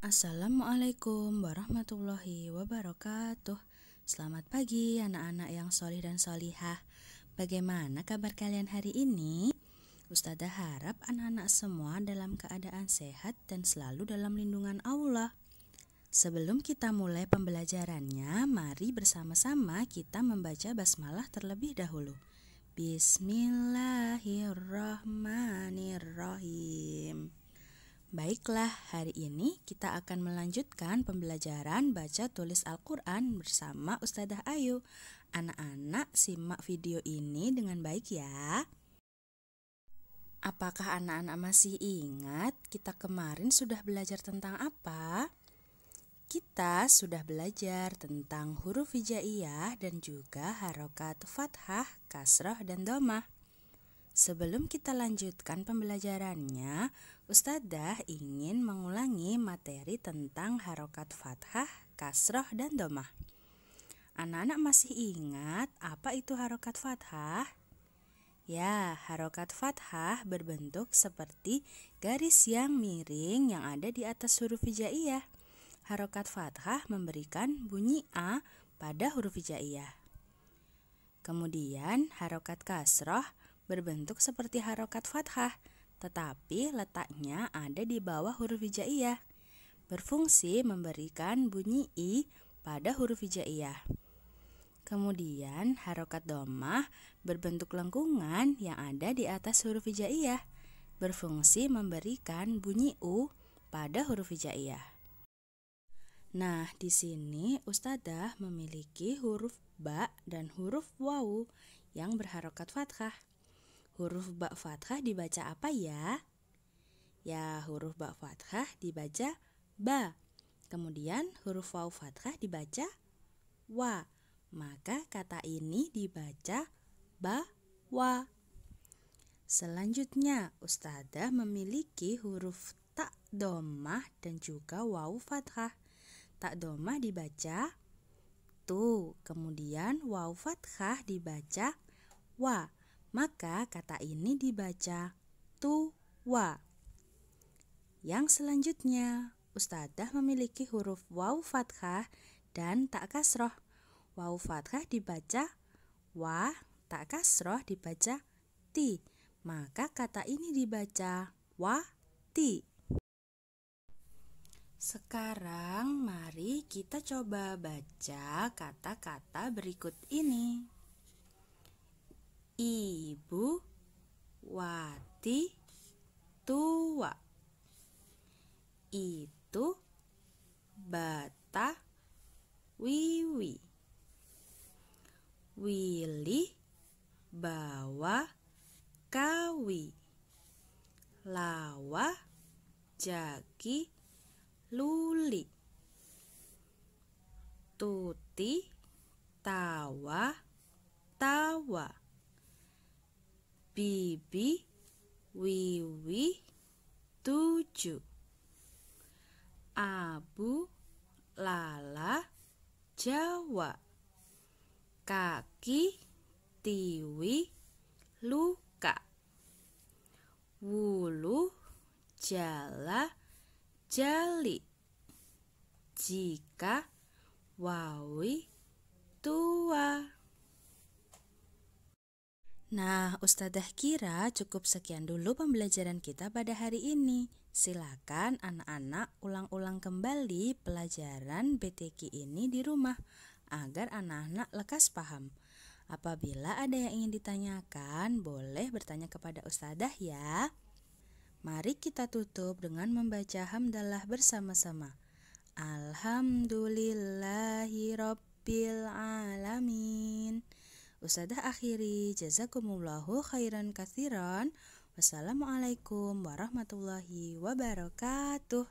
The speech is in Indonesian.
Assalamualaikum warahmatullahi wabarakatuh Selamat pagi anak-anak yang solih dan solihah Bagaimana kabar kalian hari ini? Ustazah harap anak-anak semua dalam keadaan sehat dan selalu dalam lindungan Allah Sebelum kita mulai pembelajarannya, mari bersama-sama kita membaca basmalah terlebih dahulu Bismillahirrahmanirrahim Baiklah, hari ini kita akan melanjutkan pembelajaran baca tulis Al-Quran bersama Ustadzah Ayu. Anak-anak simak video ini dengan baik ya. Apakah anak-anak masih ingat kita kemarin sudah belajar tentang apa? Kita sudah belajar tentang huruf hijaiyah dan juga harokat fathah, kasroh, dan domah. Sebelum kita lanjutkan pembelajarannya, Ustadzah ingin mengulangi materi tentang harokat fathah, kasroh, dan domah. Anak-anak masih ingat apa itu harokat fathah? Ya, harokat fathah berbentuk seperti garis yang miring yang ada di atas huruf hijaiyah. Harokat fathah memberikan bunyi A pada huruf hijaiyah. Kemudian, harokat kasroh berbentuk seperti harokat fathah, tetapi letaknya ada di bawah huruf hijaiyah. Berfungsi memberikan bunyi i pada huruf hijaiyah. Kemudian harokat domah berbentuk lengkungan yang ada di atas huruf hijaiyah berfungsi memberikan bunyi u pada huruf hijaiyah. Nah, di sini ustadzah memiliki huruf ba dan huruf wau yang berharokat fathah huruf ba fathah dibaca apa ya? Ya, huruf ba fathah dibaca ba. Kemudian huruf waw fathah dibaca wa. Maka kata ini dibaca ba wa. Selanjutnya, ustadzah memiliki huruf ta domah dan juga waw fathah. Ta domah dibaca tu, kemudian waw fathah dibaca wa maka kata ini dibaca tuwa. Yang selanjutnya, ustadzah memiliki huruf waw fathah dan tak kasroh. Waw fathah dibaca wa, tak kasroh dibaca ti. Maka kata ini dibaca wa ti. Sekarang mari kita coba baca kata-kata berikut ini ibu wati tua itu bata wiwi Wili bawa kawi lawa jaki luli tuti tawa tawa Bibi Wiwi tujuh Abu Lala Jawa Kaki Tiwi Luka Wulu Jala Jali Jika Wawi Nah, Ustadzah kira cukup sekian dulu pembelajaran kita pada hari ini. Silakan anak-anak ulang-ulang kembali pelajaran BTQ ini di rumah agar anak-anak lekas paham. Apabila ada yang ingin ditanyakan, boleh bertanya kepada Ustadzah ya. Mari kita tutup dengan membaca hamdalah bersama-sama. Alhamdulillahirobbilalamin. alamin. Usadah akhiri, jazakumullahu khairan kathiran. Wassalamualaikum warahmatullahi wabarakatuh.